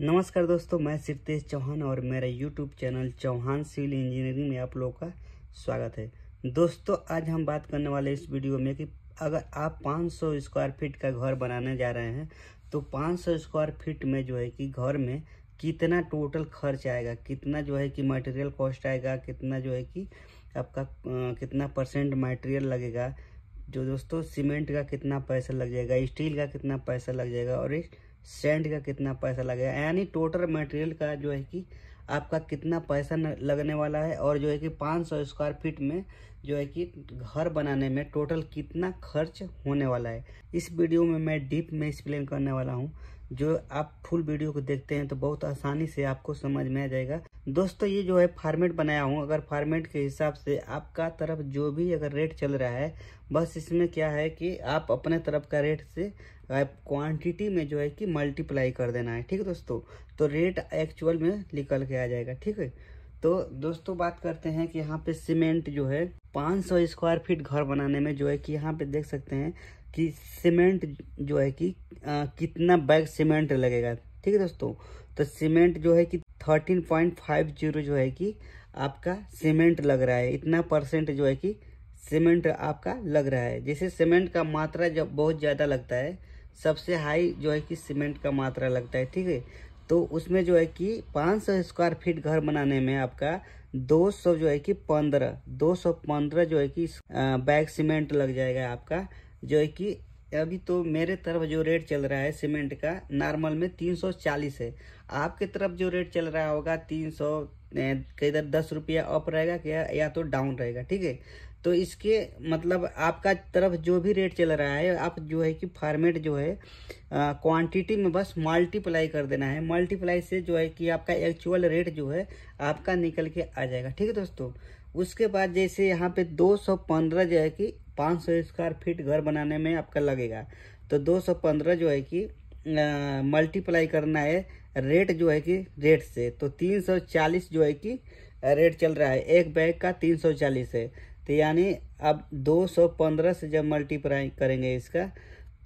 नमस्कार दोस्तों मैं शिवतेज चौहान और मेरा YouTube channel Chauhan civil engineering में आप लोगों का स्वागत है दोस्तों आज हम बात करने वाले इस वीडियो में कि अगर आप 500 स्क्वायर फीट का घर बनाने जा रहे हैं तो 500 स्क्वायर फीट में जो है कि घर में कितना टोटल खर्च आएगा कितना जो है कि मटेरियल कॉस्ट आएगा कितना जो है कि आपका कितना परसेंट मटेरियल लगेगा जो दोस्तों सीमेंट का कितना पैसा लग जाएगा स्टील का कितना पैसा लग जाएगा और एक सेंड का कितना पैसा लगेगा यानी टोटल मटेरियल का जो है कि आपका कितना पैसा लगने वाला है और जो है कि 500 स्क्वायर फीट में जो है कि घर बनाने में टोटल कितना खर्च होने वाला है इस वीडियो में मैं डीप में एक्सप्लेन करने वाला हूँ जो आप फुल वीडियो को देखते हैं तो बहुत आसानी से आपको समझ में आ जाएगा दोस्तों ये जो है फार्मेट बनाया हूँ अगर फार्मेट के हिसाब से आपका तरफ जो भी अगर रेट चल रहा है बस इसमें क्या है कि आप अपने तरफ का रेट से क्वांटिटी में जो है कि मल्टीप्लाई कर देना है ठीक है दोस्तों तो रेट एक्चुअल में निकल के आ जाएगा ठीक है तो दोस्तों बात करते हैं कि यहाँ पे सीमेंट जो है 500 स्क्वायर फीट घर बनाने में जो है कि यहाँ पे देख सकते हैं कि सीमेंट जो है कि आ, कितना बैग सीमेंट लगेगा ठीक है दोस्तों तो सीमेंट जो है कि थर्टीन पॉइंट फाइव जीरो जो है कि आपका सीमेंट लग रहा है इतना परसेंट जो है कि सीमेंट आपका लग रहा है जैसे सीमेंट का मात्रा जब बहुत ज़्यादा लगता है सबसे हाई जो है कि सीमेंट का मात्रा लगता है ठीक है तो उसमें जो है कि 500 स्क्वायर फीट घर बनाने में आपका 200 जो है कि 15 215 जो है कि बैग सीमेंट लग जाएगा आपका जो है कि अभी तो मेरे तरफ जो रेट चल रहा है सीमेंट का नॉर्मल में 340 है आपके तरफ जो रेट चल रहा होगा 300 सौ इधर दस रुपया अप रहेगा क्या या तो डाउन रहेगा ठीक है तो इसके मतलब आपका तरफ जो भी रेट चल रहा है आप जो है कि फॉर्मेट जो है क्वांटिटी में बस मल्टीप्लाई कर देना है मल्टीप्लाई से जो है कि आपका एक्चुअल रेट जो है आपका निकल के आ जाएगा ठीक है दोस्तों उसके बाद जैसे यहाँ पे 215 जो है कि 500 स्क्वायर फीट घर बनाने में आपका लगेगा तो 215 जो है कि मल्टीप्लाई करना है रेट जो है कि रेट से तो 340 जो है कि रेट चल रहा है एक बैग का 340 है तो यानी अब 215 से जब मल्टीप्लाई करेंगे इसका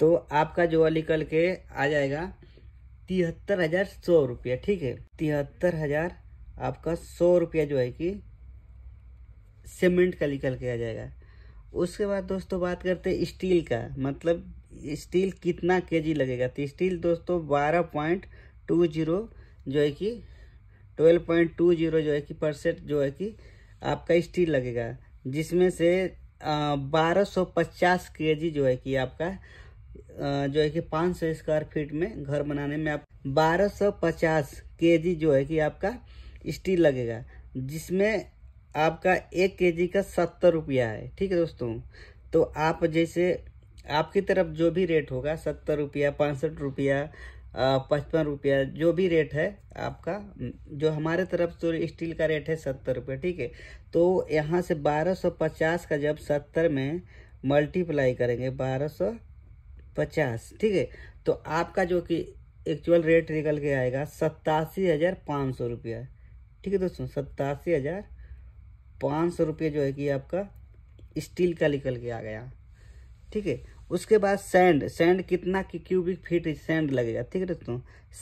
तो आपका जो है निकल के आ जाएगा तिहत्तर हज़ार सौ रुपया ठीक है तिहत्तर हज़ार आपका सौ रुपया जो है कि सीमेंट का निकल के आ जाएगा उसके बाद दोस्तों बात करते हैं स्टील का मतलब स्टील कितना केजी लगेगा तो स्टील दोस्तों बारह पॉइंट टू जीरो जो है कि ट्वेल्व पॉइंट टू जीरो जो है कि परसेंट जो है कि आपका स्टील लगेगा जिसमें से बारह सौ पचास के जी जो है कि आपका आ, जो है कि पाँच सौ स्क्वायर फीट में घर बनाने में आप बारह सौ पचास के जी जो है कि आपका स्टील लगेगा जिसमें आपका एक के का सत्तर रुपया है ठीक है दोस्तों तो आप जैसे आपकी तरफ जो भी रेट होगा सत्तर रुपया पैंसठ रुपया पचपन रुपया जो भी रेट है आपका जो हमारे तरफ तो स्टील का रेट है सत्तर रुपया ठीक है तो यहाँ से बारह सौ पचास का जब सत्तर में मल्टीप्लाई करेंगे बारह सौ पचास ठीक है तो आपका जो कि एक्चुअल रेट निकल के आएगा सत्तासी हज़ार पाँच सौ रुपया ठीक है दोस्तों सत्तासी हज़ार पाँच सौ रुपये जो है कि आपका स्टील का निकल के आ गया ठीक है उसके बाद सैंड सैंड कितना की क्यूबिक फीट सैंड लगेगा ठीक है दोस्तों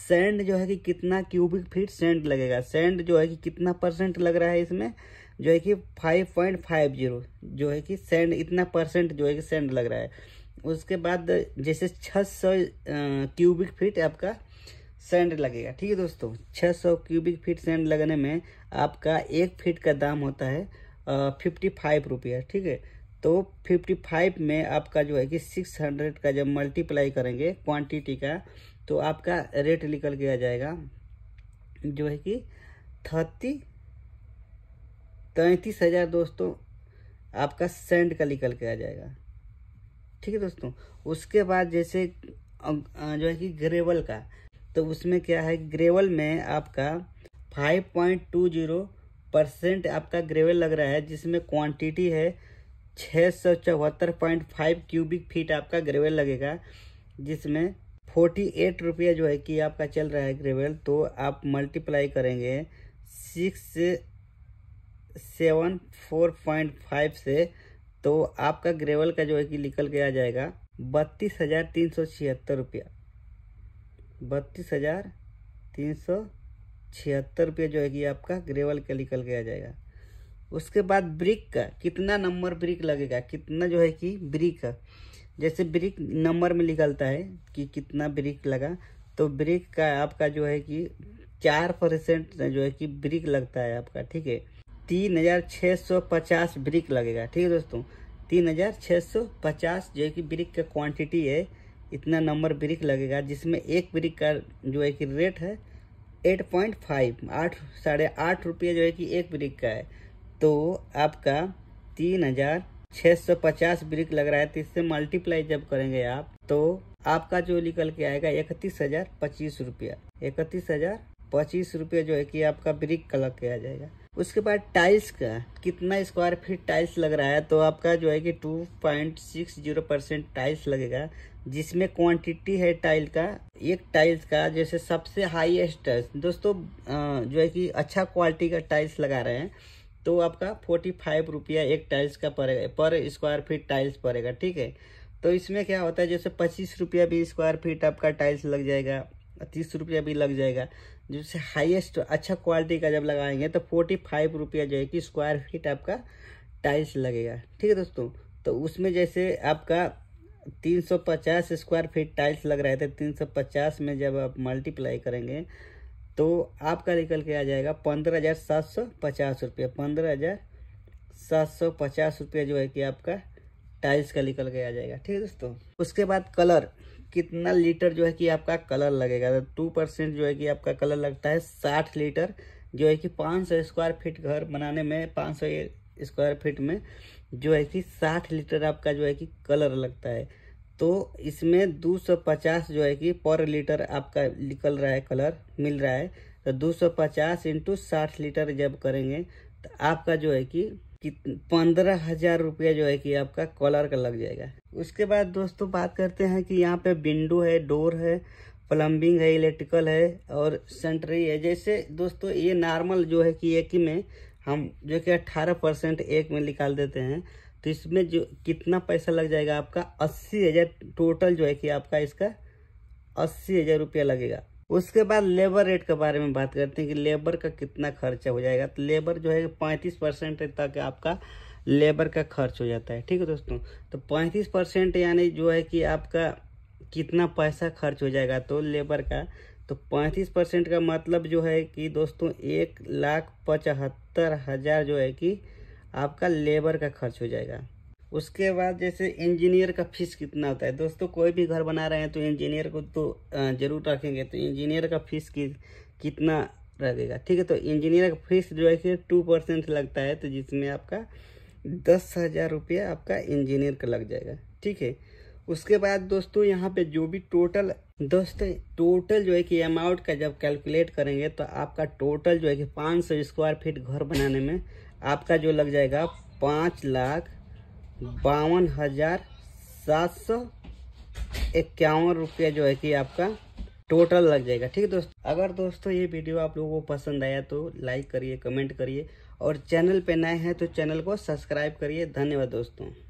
सैंड जो है कि कितना क्यूबिक फीट सैंड लगेगा सैंड जो है कि कितना परसेंट लग रहा है इसमें जो है कि फाइव पॉइंट फाइव जीरो जो है कि सैंड इतना परसेंट जो है कि सैंड लग रहा है उसके बाद जैसे छः सौ क्यूबिक फीट आपका सेंड लगेगा ठीक है दोस्तों 600 क्यूबिक फीट सेंड लगने में आपका एक फीट का दाम होता है फिफ्टी फाइव रुपया ठीक है तो फिफ्टी फाइव में आपका जो है कि सिक्स हंड्रेड का जब मल्टीप्लाई करेंगे क्वांटिटी का तो आपका रेट निकल के आ जाएगा जो है कि थर्टी तैंतीस हज़ार दोस्तों आपका सेंड का निकल के आ जाएगा ठीक है दोस्तों उसके बाद जैसे जो है कि ग्रेवल का तो उसमें क्या है ग्रेवल में आपका 5.20 परसेंट आपका ग्रेवल लग रहा है जिसमें क्वांटिटी है छः सौ चौहत्तर पॉइंट फाइव क्यूबिक फीट आपका ग्रेवल लगेगा जिसमें फोर्टी एट रुपया जो है कि आपका चल रहा है ग्रेवल तो आप मल्टीप्लाई करेंगे six seven four point five से तो आपका ग्रेवल का जो है कि निकल के आ जाएगा बत्तीस हज़ार तीन सौ छिहत्तर रुपया बत्तीस हज़ार तीन सौ छिहत्तर रुपये जो है कि आपका ग्रेवल का निकल गया जाएगा उसके बाद ब्रिक का कितना नंबर ब्रिक लगेगा कितना जो है कि ब्रिक का जैसे ब्रिक नंबर में निकलता है कि कितना ब्रिक लगा तो ब्रिक का आपका जो है कि चार परसेंट जो है कि ब्रिक लगता है आपका ठीक है तीन हज़ार छः सौ पचास ब्रिक लगेगा ठीक है दोस्तों तीन हज़ार छः सौ पचास जो है कि ब्रिक का क्वांटिटी है इतना नंबर ब्रिक लगेगा जिसमें एक ब्रिक का जो है कि रेट है एट पॉइंट फाइव आठ साढ़े आठ रुपये जो है कि एक ब्रिक का है तो आपका तीन हज़ार छः सौ पचास ब्रिक लग रहा है तो इससे मल्टीप्लाई जब करेंगे आप तो आपका जो निकल के आएगा इकतीस हज़ार पच्चीस रुपया इकतीस हज़ार पच्चीस रुपये जो है कि आपका ब्रिक कलर किया जाएगा उसके बाद टाइल्स का कितना स्क्वायर फीट टाइल्स लग रहा है तो आपका जो है कि two point six zero percent tiles लगेगा जिसमें क्वांटिटी है टाइल का एक टाइल्स का जैसे सबसे हाईएस्ट टाइल्स दोस्तों जो है कि अच्छा क्वालिटी का टाइल्स लगा रहे हैं तो आपका फोर्टी फाइव रुपया एक टाइल्स का पड़ेगा पर स्क्वायर फीट टाइल्स पड़ेगा ठीक है तो इसमें क्या होता है जैसे पच्चीस रुपया भी स्क्वायर फीट आपका टाइल्स लग जाएगा तीस रुपया भी लग जाएगा जिससे हाईएस्ट अच्छा क्वालिटी का जब लगाएंगे तो फोर्टी फाइव रुपया जो है कि स्क्वायर फीट आपका टाइल्स लगेगा ठीक है दोस्तों तो उसमें जैसे आपका तीन सौ पचास स्क्वायर फीट टाइल्स लग रहे थे तीन सौ पचास में जब आप मल्टीप्लाई करेंगे तो आपका निकल के आ जाएगा पंद्रह हज़ार सात सौ पचास रुपया पंद्रह हज़ार सात सौ पचास रुपया जो है कि आपका टाइल्स का निकल के आ जाएगा ठीक है दोस्तों उसके बाद कलर कितना लीटर जो है कि आपका कलर लगेगा तो टू परसेंट जो है कि आपका कलर लगता है साठ लीटर जो है कि पाँच सौ स्क्वायर फीट घर बनाने में पाँच सौ स्क्वायर फीट में जो है कि साठ लीटर आपका जो है कि कलर लगता है तो इसमें दो सौ पचास जो है कि पर लीटर आपका निकल रहा है कलर मिल रहा है तो दो सौ पचास इंटू साठ लीटर जब करेंगे तो आपका जो है कि कि पंद्रह हजार रुपया जो है कि आपका कॉलर का लग जाएगा उसके बाद दोस्तों बात करते हैं कि यहाँ पे विंडो है डोर है प्लम्बिंग है इलेक्ट्रिकल है और सेंटरी है जैसे दोस्तों ये नॉर्मल जो है कि एक ही में हम जो कि अट्ठारह परसेंट एक में निकाल देते हैं तो इसमें जो कितना पैसा लग जाएगा आपका अस्सी हज़ार टोटल जो है कि आपका इसका अस्सी हज़ार रुपया लगेगा उसके बाद लेबर रेट के बारे में बात करते हैं कि लेबर का कितना खर्चा हो जाएगा तो लेबर जो है पैंतीस परसेंट तक आपका लेबर का खर्च हो जाता है ठीक है दोस्तों तो पैंतीस परसेंट यानी जो है कि आपका कितना पैसा खर्च हो जाएगा तो लेबर का तो पैंतीस परसेंट का मतलब जो है कि दोस्तों एक लाख पचहत्तर हज़ार जो है कि आपका लेबर का खर्च हो जाएगा उसके बाद जैसे इंजीनियर का फीस कितना होता है दोस्तों कोई भी घर बना रहे हैं तो इंजीनियर को तो जरूर रखेंगे तो इंजीनियर का फीस कि, कितना लगेगा ठीक है तो इंजीनियर का फीस जो है कि टू परसेंट लगता है तो जिसमें आपका दस हज़ार रुपया आपका इंजीनियर का लग जाएगा ठीक है उसके बाद दोस्तों यहाँ पे जो भी टोटल दोस्तों टोटल जो है कि अमाउंट का जब कैलकुलेट करेंगे तो आपका टोटल जो है कि पाँच सौ स्क्वायर फीट घर बनाने में आपका जो लग जाएगा पाँच लाख बावन हज़ार सात सौ इक्यावन रुपया जो है कि आपका टोटल लग जाएगा ठीक है दोस्तों अगर दोस्तों ये वीडियो आप लोगों को पसंद आया तो लाइक करिए कमेंट करिए और चैनल पे नए हैं तो चैनल को सब्सक्राइब करिए धन्यवाद दोस्तों